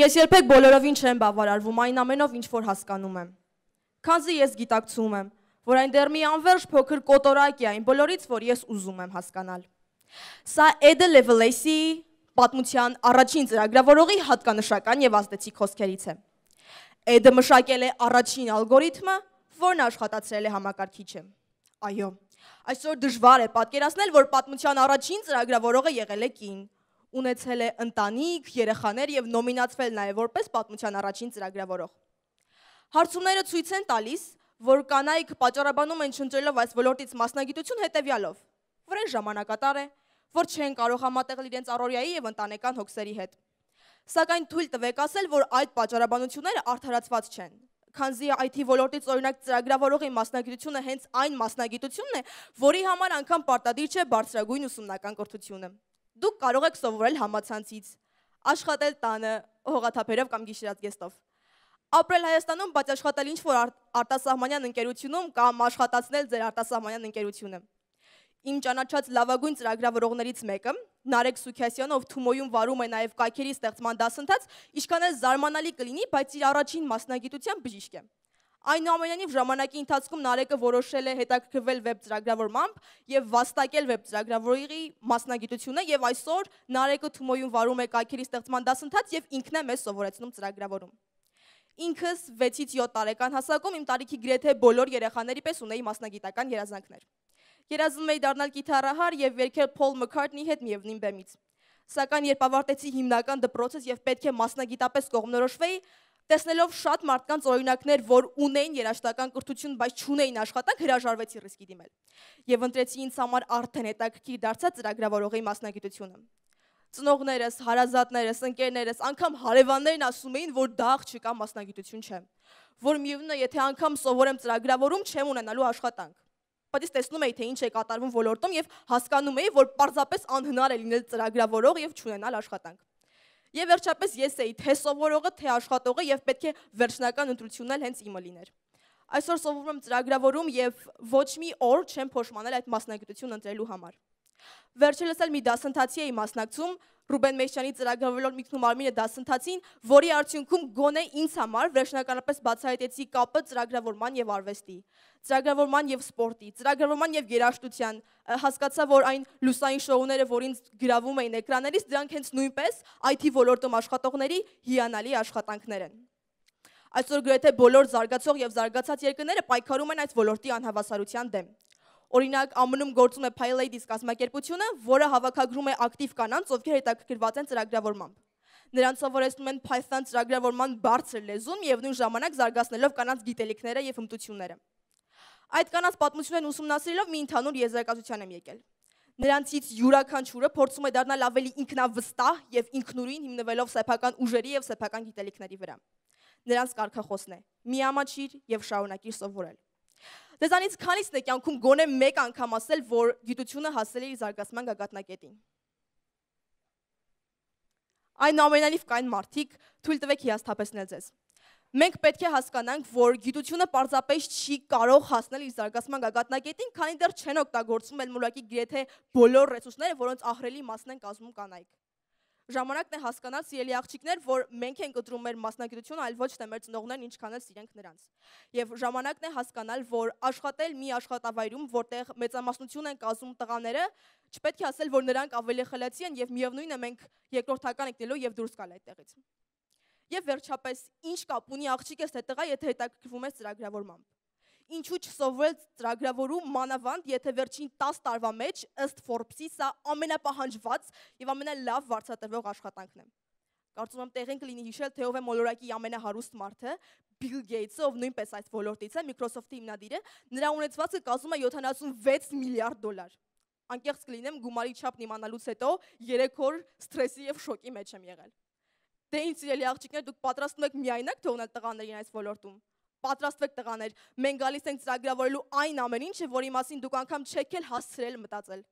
Ես երբեք բոլորովին չեմ բավարարվում այն ամենով, ինչ որ հասկանում եմ։ Քանզի ես գիտակցում եմ, որ այն դեռ մի անվերջ փոքր կոտորակ է այն բոլորից, որ ես ուզում եմ հասկանալ։ Սա Էդը Լևելեսի պատմության առաջին ծրագրավորողի հատկանշական եւ ազդեցիկ խոսքերից է։ Էդը մշակել է առաջին ալգորիթմը, որն աշխատացրել է համակարգիչը։ Այո, այսօր դժվար է պատկերացնել, որ պատմության առաջին ծրագրավորողը եղել է կին, ունեցել է ընտանիք, երեխաներ եւ նոմինացվել նաեւ որպես պատմության առաջին ծրագրավորող։ Հարցումները ցույց են տալիս, որ կանայք պատճառաբանում են շնչելով այս ոլորտից մասնագիտություն հետեւյալով. որ են ժամանակատար է, որ չեն կարող համատեղել իրենց առօրյայի եւ ընտանեկան հոգսերի հետ։ Սակայն թույլ տվեք ասել, որ այդ պատճառաբանությունները արդարացված չեն քանզի IT ոլորտից օրինակ ծրագրավորողի մասնագիտությունը հենց այն մասնագիտությունն է, որի համար անգամ պարտադիր չէ բարձրագույն ուսումնական կրթությունը։ Դուք կարող եք սովորել համացանցից, աշխատել տանը, հողաթափերով կամ գիշերազգեստով։ Ապրել Հայաստանում, բայց աշխատել ինչ-որ արդ, արտասահմանյան ընկերությունում կամ աշխատացնել ձեր արտասահմանյան ընկերությունը։ Իմ ճանաչած լավագույն ծրագրավորողներից մեկը, Նարեկ Սուքյասյանը, ով Թումոյում վարում է նաև կայքերի ստեղծման դասընթաց, ինչքան էլ զարմանալի կլինի, բայց իր առաջին մասնագիտությամբ բժիշկ է։ բժիշկ Այնուամենայնիվ ժամանակի ընթացքում Նարեկը որոշել է հետաքրքրվել վեբ ծրագրավորմամբ եւ վաստակել վեբ ծրագրավորողի մասնագիտությունը եւ այսօր Նարեկը Թումոյում վարում է կայքերի ստեղծման դասընթաց եւ ինքն է մեզ սովորեցնում ծրագրավորում։ Ինքս 6-ից 7 տարեկան հասակում իմ տարիքի գրեթե բոլոր երեխաների պես ունեի մասնագիտական երազանքներ։ Երազում էի դառնալ գիտարահար եւ երգել Փոլ Մքարթնի հետ միևնույն բեմից։ Սակայն երբ ավարտեցի հիմնական դպրոցս եւ պետք է մասնագիտապես կողմնորոշվեի, Տեսնելով շատ մարդկանց օրինակներ, որ ունեն երաշտական կրթություն, բայց չունեին աշխատանք, հրաժարվեցի ռիսկի դիմել։ Եվ ընտրեցի ինձ համար արդեն հետաքրքիր դարձած ծրագրավորողի մասնագիտությունը։ Ծնողներս, հարազատներս, ընկերներս, անգամ հարևաններն ասում էին, որ դաղ չկա մասնագիտություն չէ, որ միևնույնն է, եթե անգամ սովորեմ ծրագրավորում, չեմ ունենալու աշխատանք։ Բայց տեսնում էի, թե ինչ է կատարվում ոլորտում եւ հասկանում էի, որ պարզապես անհնար է լինել ծրագրավորող եւ չունենալ աշխատանք։ Եվ վերջապես ես էի թե սովորողը, թե աշխատողը եւ պետք է վերջնական ընտրությունն էլ հենց իմը լիներ։ Այսօր սովորում եմ ծրագրավորում եւ ոչ մի օր չեմ փոշմանել այդ մասնագիտությունը ընտրելու համար։ Վերջերս էլ մի դասընթացի էի մասնակցում Ռուբեն Մեշյանի ծրագրավորելով Միքնու Մարմինը դասընթացին, որի արդյունքում գոնե ինձ համար վերջնականապես բացահայտեցի կապը ծրագրավորման եւ արվեստի, ծրագրավորման եւ սպորտի, ծրագրավորման եւ երաժշտության։ Հասկացա, որ այն լուսային շոուները, որին գրավում էին էկրաններից, դրանք հենց նույնպես IT ոլորտում աշխատողների հիանալի աշխատանքներ են։ Այսօր գրեթե բոլոր զարգացող եւ զարգացած երկրները պայքարում են այս ոլորտի անհավասարության դեմ։ Օրինակ ԱՄՆ-ում գործում է PyLadies կազմակերպությունը, որը հավաքագրում է ակտիվ կանանց, ովքեր հետաքրքրված են ծրագրավորմամբ։ Նրանց սովորեցնում են Python ծրագրավորման բարձր լեզուն եւ նույն ժամանակ զարգացնելով կանանց գիտելիքները եւ հմտությունները։ Այդ կանանց պատմություններն ուսումնասիրելով մի ընդհանուր եզրակացության եմ եկել։ Նրանցից յուրաքանչյուրը փորձում է դառնալ ավելի ինքնավստահ եւ ինքնուրույն հիմնվելով սեփական ուժերի եւ սեփական գիտելիքների վրա։ Նրանց կարգախոսն է՝ միամաչիր եւ շարունակիր սովորել։ Դեզանից քանիսն է կյանքում գոնե մեկ անգամ ասել, որ գիտությունը հասել է իր զարգացման գագաթնակետին։ Այն ամենալիվ կային մարդիկ, թույլ տվեք հիասթափեցնել ձեզ։ Մենք պետք է հասկանանք, որ գիտությունը պարզապես չի կարող հասնել իր զարգացման գագաթնակետին, քանի դեռ չեն օգտագործում այլ մոլակի գրեթե բոլոր ռեսուրսները, որոնց ահրելի մասն են կազմում կանայք ժամանակն է հասկանալ սիրելի աղջիկներ, որ մենք ենք կտրում մեր մասնագիտությունը, այլ ոչ թե մեր ծնողներն ինչքան էլ սիրենք նրանց։ Եվ ժամանակն է հասկանալ, որ աշխատել մի աշխատավայրում, որտեղ մեծամասնություն են կազմում տղաները, չպետք է ասել, որ նրանք ավելի խելացի են եւ միևնույնն է մենք երկրորդական ենք դելու եւ դուրս գալ այդտեղից։ Եվ վերջապես, ինչ կապ ունի աղջիկս հետ տղա, եթե հետաքրքրվում ես ծրագրավորմամբ ինչու չսովորել ծրագրավորում մանավանդ, եթե վերջին 10 տարվա մեջ ըստ Forbes-ի սա ամենապահանջված եւ ամենալավ վարձատրվող աշխատանքն է։ Կարծում եմ տեղ են կլինի հիշել, թե ով է մոլորակի ամենահարուստ մարդը, Bill Gates-ը, ով նույնպես այս ոլորտից է, Microsoft-ի հիմնադիրը, նրա ունեցվածը կազմում է 76 միլիարդ դոլար։ Անկեղծ կլինեմ, գումարի չափն իմանալուց հետո 3 օր սթրեսի եւ շոկի մեջ եմ եղել։ Դե ինձ իրելի աղջիկներ, դուք պատրաստվում եք միայնակ թողնել տղաներին այս ոլորտում պատրաստվեք տղաներ, մենք գալիս ենք ծրագրավորելու այն ամեն ինչը, որի մասին դուք անգամ չեք էլ հասցրել մտածել։